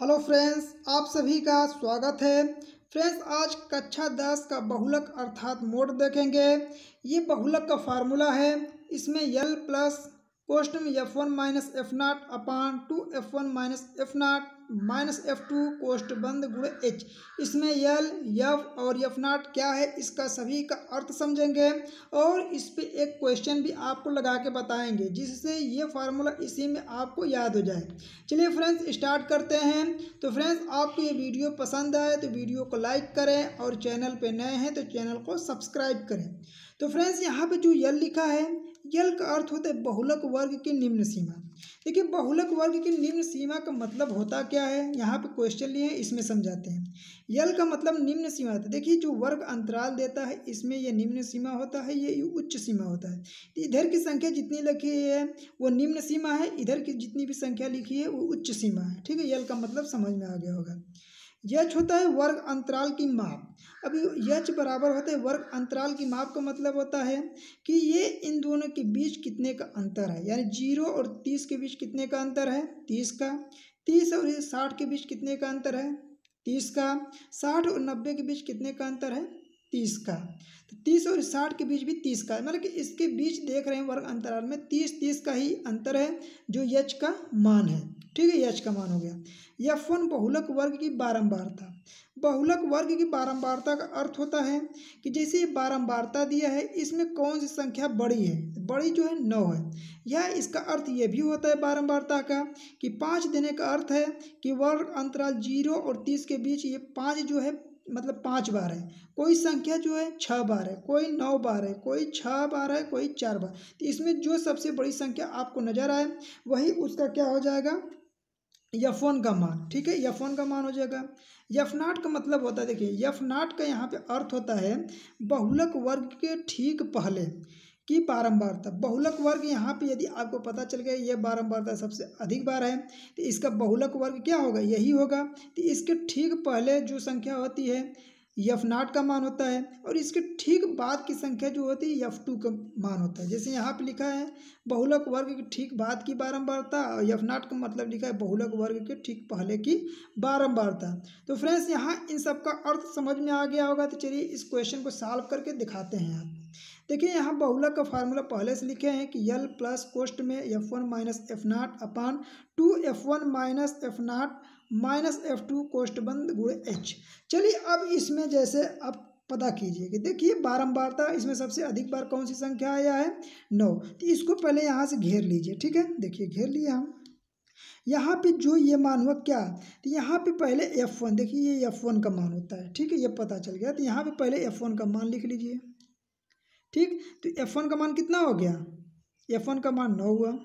hello friends आप सभी का स्वागत है फ्रेंड्स आज कक्षा दस का बहुलक अर्थात मोड देखेंगे ये बहुलक का फार्मूला है इसमें यल प्लस क्वेश्चन में F one minus F naught upon two F one minus F naught minus F two कोष्ट बंद गुण एच इसमें यल यफ और यफ नाट क्या है इसका सभी का अर्थ समझेंगे और इस पर एक क्वेश्चन भी आपको लगा के बताएंगे जिससे ये फार्मूला इसी में आपको याद हो जाए चलिए फ्रेंड्स स्टार्ट करते हैं तो फ्रेंड्स आपको ये वीडियो पसंद आए तो वीडियो को लाइक करें और चैनल पर नए हैं तो चैनल को सब्सक्राइब करें तो फ्रेंड्स यहाँ पर जो यल लिखा है यल का अर्थ होता है बहुलक वर्ग की निम्न सीमा देखिए बहुलक वर्ग की निम्न सीमा का मतलब होता क्या है यहाँ पे क्वेश्चन लिए हैं इसमें समझाते हैं यल का मतलब निम्न सीमा होता है देखिए जो वर्ग अंतराल देता है इसमें यह निम्न सीमा होता है ये उच्च सीमा होता है तो इधर की संख्या जितनी लिखी है वो निम्न सीमा है इधर की जितनी भी संख्या लिखी है वो उच्च सीमा है ठीक है यल का मतलब समझ में आ गया होगा यच होता है वर्ग अंतराल की माप अब यच बराबर होता है वर्ग अंतराल की माप का मतलब होता है कि ये इन दोनों के बीच कितने का अंतर है यानी जीरो और तीस के बीच कितने का अंतर है तीस का तीस और साठ के बीच कितने का अंतर है तीस का साठ और नब्बे के बीच कितने का अंतर है तीस का तो तीस और साठ के बीच भी तीस का मतलब कि इसके बीच देख रहे हैं वर्ग अंतराल में तीस तीस का ही अंतर है जो यच का मान है ठीक है यच का मान हो गया या फोन बहुलक वर्ग की बारंबारता बहुलक वर्ग की बारंबारता का अर्थ होता है कि जैसे ये बारंबारता दिया है इसमें कौन सी संख्या बड़ी है बड़ी जो है नौ है यह इसका अर्थ ये भी होता है बारंबारता का कि पाँच देने का अर्थ है कि वर्ग अंतराल जीरो और तीस के बीच ये पाँच जो है मतलब पाँच बार है कोई संख्या जो है छः बार है कोई नौ बार है कोई छः बार है कोई चार बार तो इसमें जो सबसे बड़ी संख्या आपको नज़र आए वही उसका क्या हो जाएगा यफ वन का मान ठीक है यफ वन का मान हो जाएगा यफ नाट का मतलब होता है देखिए यफ नाट का यहाँ पे अर्थ होता है बहुलक वर्ग के ठीक पहले की बारंबारता बहुलक वर्ग यहाँ पे यदि आपको पता चल गया यह बारंबारता सबसे अधिक बार है तो इसका बहुलक वर्ग क्या होगा यही होगा तो इसके ठीक पहले जो संख्या होती है यफ नाट का मान होता है और इसके ठीक बाद की संख्या जो होती है यफ टू का मान होता है जैसे यहाँ पे लिखा है बहुलक वर्ग के ठीक बाद की बारंबारता और यफ नाट का मतलब लिखा है बहुलक वर्ग के ठीक पहले की बारंबारता तो फ्रेंड्स यहाँ इन सब का अर्थ समझ में आ गया होगा तो चलिए इस क्वेश्चन को सॉल्व करके दिखाते हैं आप देखिए यहाँ बहुलक का फार्मूला पहले से लिखे हैं कि यल प्लस कोस्ट में F one minus F naught upon two F one minus F naught minus F two बंद गुड़ एच चलिए अब इसमें जैसे अब पता कीजिए कि देखिए था इसमें सबसे अधिक बार कौन सी संख्या आया है नौ तो इसको पहले यहाँ से घेर लीजिए ठीक है देखिए घेर लिए हम यहाँ पे जो ये मान हुआ क्या तो यहाँ पे पहले एफ वन देखिए ये एफ वन का मान होता है ठीक है ये पता चल गया तो यहाँ पे पहले एफ वन का मान लिख लीजिए ठीक तो एफ वन का मान कितना हो गया एफ वन का मान नौ हुआ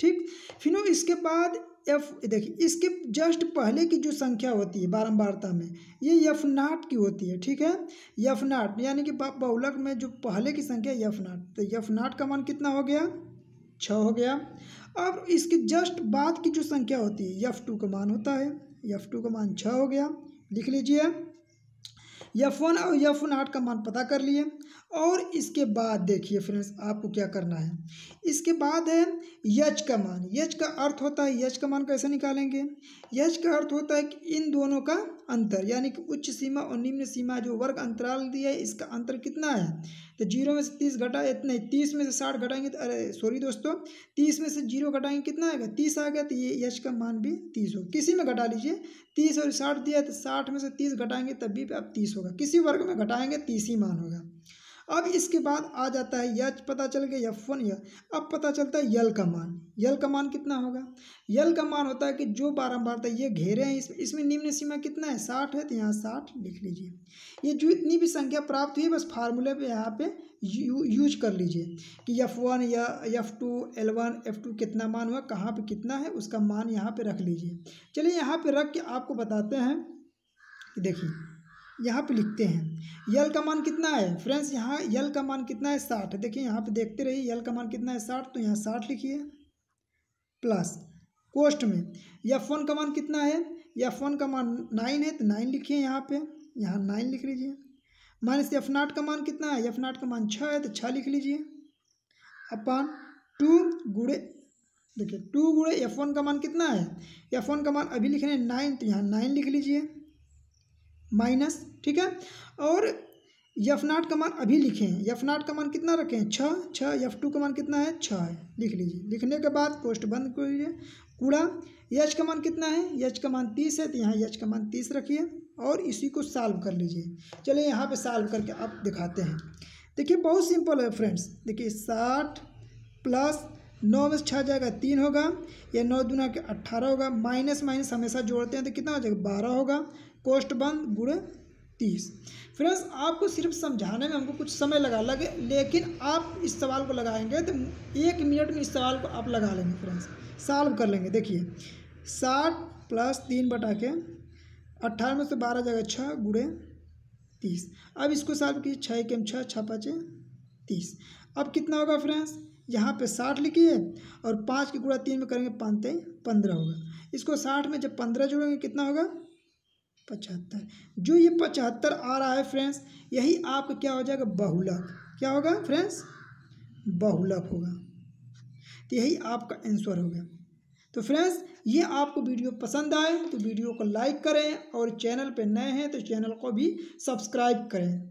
ठीक फिर इसके बाद एफ देखिए इसके जस्ट पहले की जो संख्या होती है बारंबारता में ये यफ नाट की होती है ठीक है यफ नाट यानी कि बहुलक में जो पहले की संख्या यफ नाट तो यफ नाट का मान कितना हो गया छः हो गया अब इसके जस्ट बाद की जो संख्या होती है यफ टू का मान होता है यफ टू का मान छः हो गया लिख लीजिए यफ वन और यफ नाट का मान पता कर लिए और इसके बाद देखिए फ्रेंड्स आपको क्या करना है इसके बाद है यज का मान यज का अर्थ होता है यज का मान कैसे निकालेंगे यज का अर्थ होता है कि इन दोनों का अंतर यानी कि उच्च सीमा और निम्न सीमा जो वर्ग अंतराल दिया है इसका अंतर कितना है तो जीरो में से तीस घटा इतना तीस में से साठ घटाएंगे तो अरे सॉरी दोस्तों तीस में से जीरो घटाएंगे कितना आएगा तीस आ गया तो ये यश का मान भी तीस हो किसी में घटा लीजिए तीस और साठ दिया तो साठ में से तीस घटाएंगे तब भी आप तीस होगा किसी वर्ग में घटाएंगे तीस ही मान होगा अब इसके बाद आ जाता है यच पता चल गया यफ वन य अब पता चलता है यल का मान यल का मान कितना होगा यल का मान होता है कि जो बारम्बारता ये घेरे हैं इसमें इसमें निम्न सीमा कितना है साठ है तो यहाँ साठ लिख लीजिए ये जो इतनी भी संख्या प्राप्त हुई बस फार्मूले पे यहाँ पे यू, यूज कर लीजिए कि यफ वन या F two L one F two कितना मान हुआ कहाँ पर कितना है उसका मान यहाँ पर रख लीजिए चलिए यहाँ पर रख के आपको बताते हैं देखिए यहाँ पे लिखते हैं यल का मान कितना है फ्रेंड्स यहाँ यल का मान कितना है साठ देखिए यहाँ पे देखते रहिए यल का मान कितना है साठ तो यहाँ साठ लिखिए प्लस कोस्ट में या वन का मान कितना है या वन का मान नाइन है तो नाइन लिखिए यहाँ पे यहाँ नाइन लिख लीजिए माइनस एफ नाट का मान कितना है एफ नाट का मान छः है तो छः लिख लीजिए अपन टू गुड़े देखिए टू गुड़े एफ वन का मान कितना है एफ वन का मान अभी लिख रहे हैं नाइन तो यहाँ नाइन लिख लीजिए माइनस ठीक है और यफ नाट का मान अभी लिखें यफ नाट का मान कितना रखें छः छः यफ टू का मान कितना है छः है लिख लीजिए लिखने के बाद पोस्ट बंद कर लीजिए कूड़ा यच का मान कितना है यच का मान तीस है तो यहाँ यच का मान तीस रखिए और इसी को सॉल्व कर लीजिए चलिए यहाँ पे सॉल्व करके आप दिखाते हैं देखिए बहुत सिंपल है फ्रेंड्स देखिए साठ प्लस नौ में छः जाएगा तीन होगा या नौ दुना के अट्ठारह होगा माइनस माइनस हमेशा जोड़ते हैं तो कितना हो जाएगा बारह होगा कोष्टबंद गुण तीस फ्रेंड्स आपको सिर्फ समझाने में हमको कुछ समय लगा लगे लेकिन आप इस सवाल को लगाएंगे तो एक मिनट में इस सवाल को आप लगा लेंगे फ्रेंड्स सॉल्व कर लेंगे देखिए साठ प्लस तीन बटा के अट्ठारह में से बारह जगह छः गुड़े तीस अब इसको सॉल्व कीजिए छः एक एम छः छः पाँचे तीस अब कितना होगा फ्रेंड्स यहाँ पे साठ लिखिए और पाँच के गुड़ा तीन में करेंगे पाँच पंद्रह होगा इसको साठ में जब पंद्रह जोड़ेंगे कितना होगा पचहत्तर जो ये पचहत्तर आ रहा है फ्रेंड्स यही आपका क्या हो जाएगा बहुलक क्या होगा फ्रेंड्स बहुलक होगा तो यही आपका आंसर हो गया तो फ्रेंड्स ये आपको वीडियो पसंद आए तो वीडियो को लाइक करें और चैनल पर नए हैं तो चैनल को भी सब्सक्राइब करें